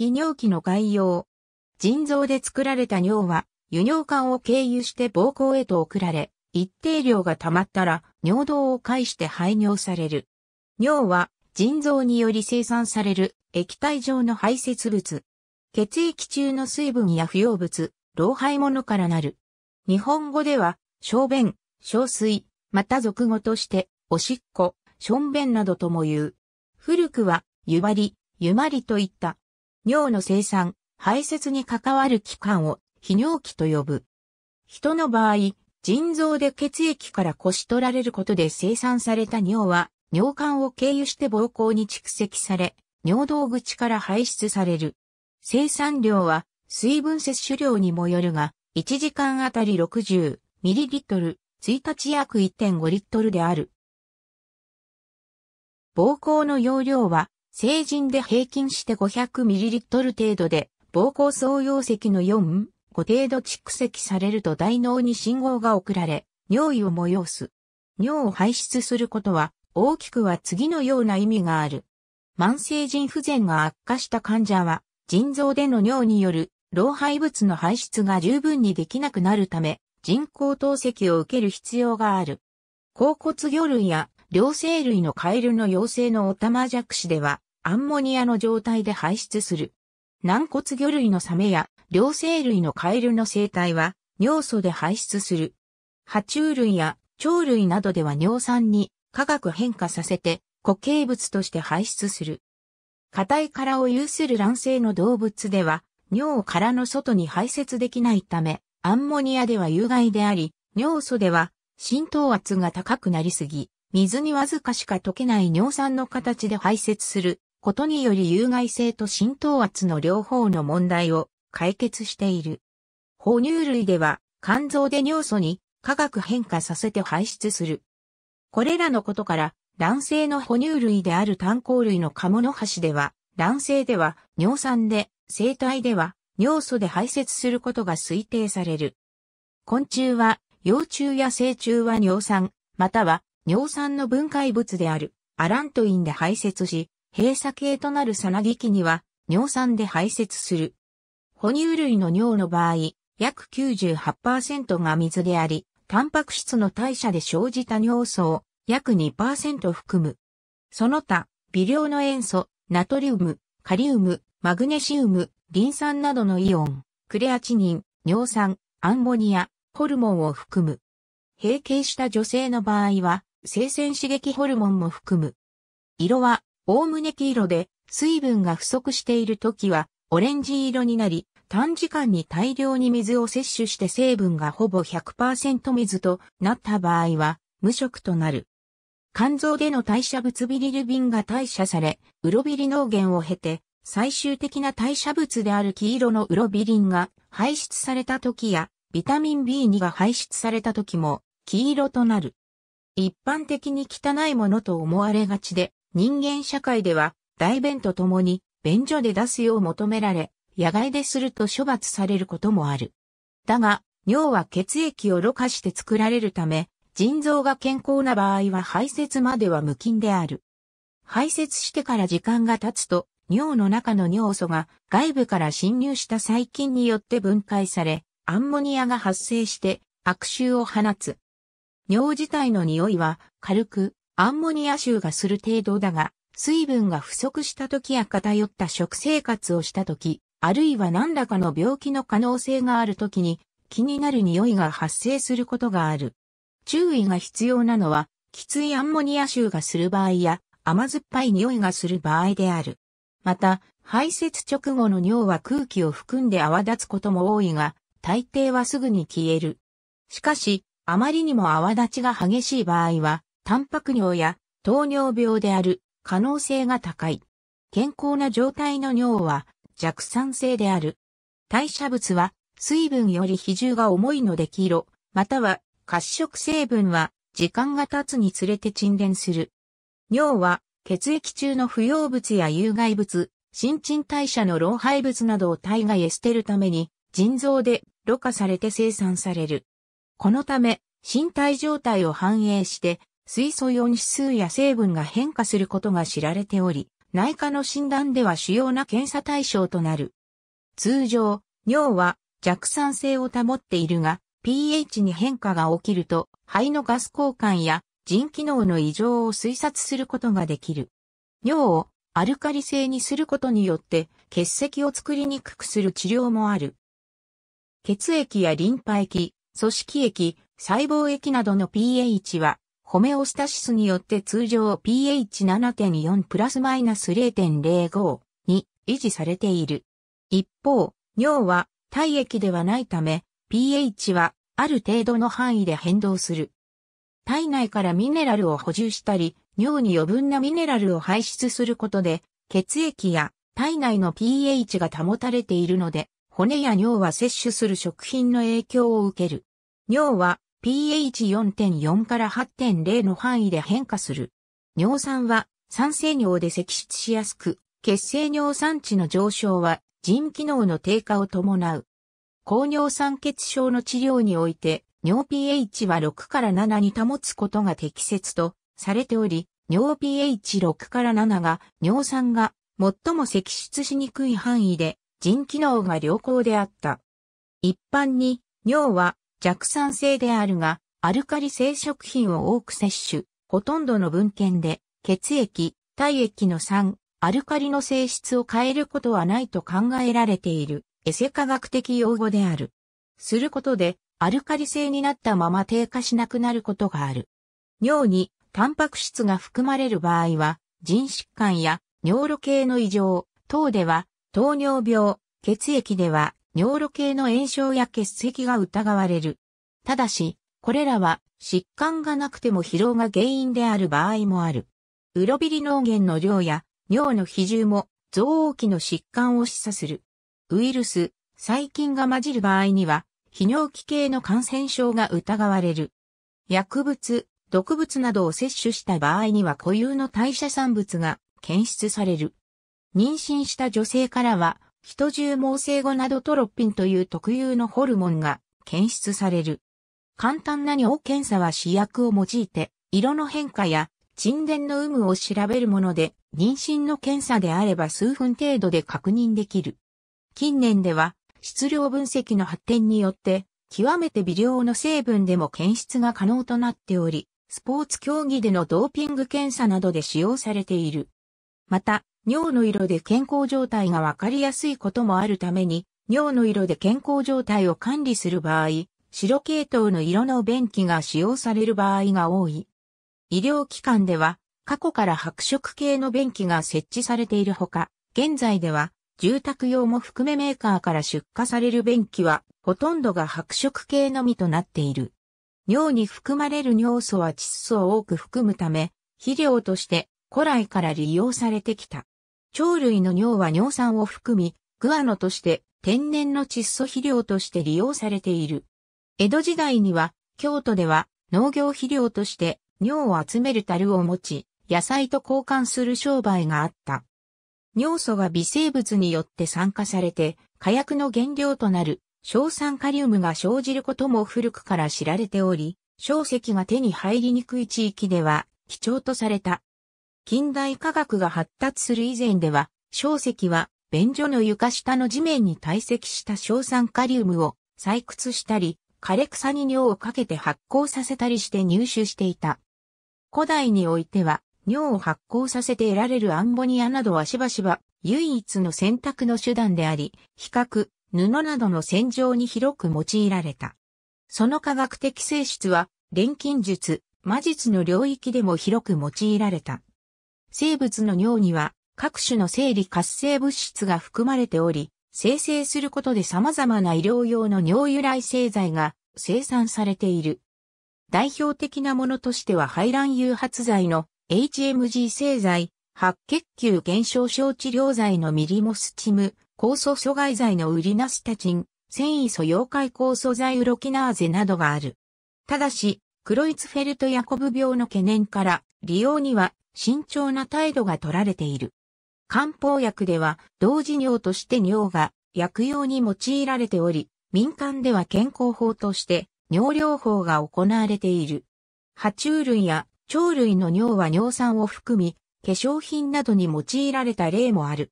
泌尿器の概要。腎臓で作られた尿は、輸尿管を経由して膀胱へと送られ、一定量が溜まったら尿道を介して排尿される。尿は腎臓により生産される液体状の排泄物。血液中の水分や不要物、老廃物からなる。日本語では、小便、小水、また俗語として、おしっこ、しょんべんなどとも言う。古くは、ゆばり、ゆまりといった尿の生産、排泄に関わる器官を泌尿器と呼ぶ。人の場合、腎臓で血液からこし取られることで生産された尿は、尿管を経由して膀胱に蓄積され、尿道口から排出される。生産量は、水分摂取量にもよるが、1時間あたり 60ml、1日約1.5リットルである。膀胱の容量は成人で平均して 500ml 程度で、膀胱総溶石の4、5程度蓄積されると大脳に信号が送られ、尿意を催す。尿を排出することは、大きくは次のような意味がある。慢性腎不全が悪化した患者は、腎臓での尿による老廃物の排出が十分にできなくなるため、人工透析を受ける必要がある。甲骨魚類や両生類のカエルの幼生のオタマジャクシでは、アンモニアの状態で排出する。軟骨魚類のサメや、両生類のカエルの生態は、尿素で排出する。爬虫類や鳥類などでは尿酸に化学変化させて固形物として排出する。硬い殻を有する卵性の動物では尿を殻の外に排泄できないためアンモニアでは有害であり、尿素では浸透圧が高くなりすぎ、水にわずかしか溶けない尿酸の形で排泄することにより有害性と浸透圧の両方の問題を解決している。哺乳類では肝臓で尿素に化学変化させて排出する。これらのことから卵性の哺乳類である炭鉱類のカモノハシでは卵性では尿酸で生体では尿素で排泄することが推定される。昆虫は幼虫や成虫は尿酸または尿酸の分解物であるアラントインで排泄し、閉鎖系となるサナギ期には尿酸で排泄する。哺乳類の尿の場合、約98%が水であり、タンパク質の代謝で生じた尿素を約2%含む。その他、微量の塩素、ナトリウム、カリウム、マグネシウム、リン酸などのイオン、クレアチニン、尿酸、アンモニア、ホルモンを含む。閉経した女性の場合は、生鮮刺激ホルモンも含む。色は、おおむね黄色で、水分が不足している時は、オレンジ色になり、短時間に大量に水を摂取して成分がほぼ100%水となった場合は、無色となる。肝臓での代謝物ビリルビンが代謝され、ウロビリ農源を経て、最終的な代謝物である黄色のウロビリンが排出された時や、ビタミン B2 が排出された時も、黄色となる。一般的に汚いものと思われがちで、人間社会では、大便とともに、便所で出すよう求められ、野外ですると処罰されることもある。だが、尿は血液をろ過して作られるため、腎臓が健康な場合は排泄までは無菌である。排泄してから時間が経つと、尿の中の尿素が外部から侵入した細菌によって分解され、アンモニアが発生して悪臭を放つ。尿自体の匂いは軽くアンモニア臭がする程度だが、水分が不足した時や偏った食生活をした時、あるいは何らかの病気の可能性がある時に気になる匂いが発生することがある。注意が必要なのは、きついアンモニア臭がする場合や甘酸っぱい匂いがする場合である。また、排泄直後の尿は空気を含んで泡立つことも多いが、大抵はすぐに消える。しかし、あまりにも泡立ちが激しい場合は、タンパク尿や糖尿病である可能性が高い。健康な状態の尿は弱酸性である。代謝物は水分より比重が重いので黄色、または褐色成分は時間が経つにつれて沈殿する。尿は血液中の不要物や有害物、新陳代謝の老廃物などを体外へ捨てるために腎臓でろ過されて生産される。このため、身体状態を反映して、水素用に指数や成分が変化することが知られており、内科の診断では主要な検査対象となる。通常、尿は弱酸性を保っているが、pH に変化が起きると、肺のガス交換や腎機能の異常を推察することができる。尿をアルカリ性にすることによって血石を作りにくくする治療もある。血液やリンパ液、組織液、細胞液などの pH は、ホメオスタシスによって通常 pH7.4 プラスマイナス0.05に維持されている。一方、尿は体液ではないため、pH はある程度の範囲で変動する。体内からミネラルを補充したり、尿に余分なミネラルを排出することで、血液や体内の pH が保たれているので、骨や尿は摂取する食品の影響を受ける。尿は pH4.4 から8.0の範囲で変化する。尿酸は酸性尿で積出しやすく、血清尿酸値の上昇は腎機能の低下を伴う。高尿酸血症の治療において、尿 pH は6から7に保つことが適切とされており、尿 pH6 から7が尿酸が最も積出しにくい範囲で腎機能が良好であった。一般に、尿は弱酸性であるが、アルカリ性食品を多く摂取、ほとんどの文献で、血液、体液の酸、アルカリの性質を変えることはないと考えられている、エセ科学的用語である。することで、アルカリ性になったまま低下しなくなることがある。尿にタンパク質が含まれる場合は、腎疾患や尿路系の異常等では糖尿病、血液では尿路系の炎症や血石が疑われる。ただし、これらは疾患がなくても疲労が原因である場合もある。ウロビリ脳源の量や尿の比重も増黄期の疾患を示唆する。ウイルス、細菌が混じる場合には、泌尿器系の感染症が疑われる。薬物、毒物などを摂取した場合には固有の代謝産物が検出される。妊娠した女性からは、人中毛性後などトロッピンという特有のホルモンが検出される。簡単な尿検査は試薬を用いて、色の変化や沈殿の有無を調べるもので、妊娠の検査であれば数分程度で確認できる。近年では、質量分析の発展によって、極めて微量の成分でも検出が可能となっており、スポーツ競技でのドーピング検査などで使用されている。また、尿の色で健康状態がわかりやすいこともあるために、尿の色で健康状態を管理する場合、白系統の色の便器が使用される場合が多い。医療機関では、過去から白色系の便器が設置されているほか、現在では、住宅用も含めメーカーから出荷される便器は、ほとんどが白色系のみとなっている。尿に含まれる尿素は窒素を多く含むため、肥料として古来から利用されてきた。鳥類の尿は尿酸を含み、グアノとして天然の窒素肥料として利用されている。江戸時代には、京都では農業肥料として尿を集める樽を持ち、野菜と交換する商売があった。尿素が微生物によって酸化されて、火薬の原料となる硝酸カリウムが生じることも古くから知られており、硝石が手に入りにくい地域では貴重とされた。近代科学が発達する以前では、小石は便所の床下の地面に堆積した硝酸カリウムを採掘したり、枯れ草に尿をかけて発酵させたりして入手していた。古代においては、尿を発酵させて得られるアンモニアなどはしばしば唯一の選択の手段であり、比較、布などの洗浄に広く用いられた。その科学的性質は、錬金術、魔術の領域でも広く用いられた。生物の尿には各種の生理活性物質が含まれており、生成することで様々な医療用の尿由来製剤が生産されている。代表的なものとしては排卵誘発剤の HMG 製剤、白血球減少症治療剤のミリモスチム、酵素阻害剤のウリナスタチン、繊維素溶解酵素剤ウロキナーゼなどがある。ただし、クロイツフェルト・ヤコブ病の懸念から、利用には慎重な態度が取られている。漢方薬では同時尿として尿が薬用に用いられており、民間では健康法として尿療法が行われている。爬虫類や鳥類の尿は尿酸を含み、化粧品などに用いられた例もある。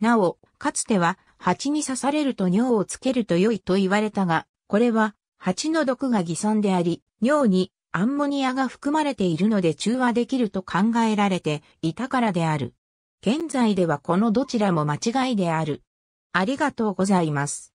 なお、かつては蜂に刺されると尿をつけると良いと言われたが、これは蜂の毒が偽存であり、尿にアンモニアが含まれているので中和できると考えられていたからである。現在ではこのどちらも間違いである。ありがとうございます。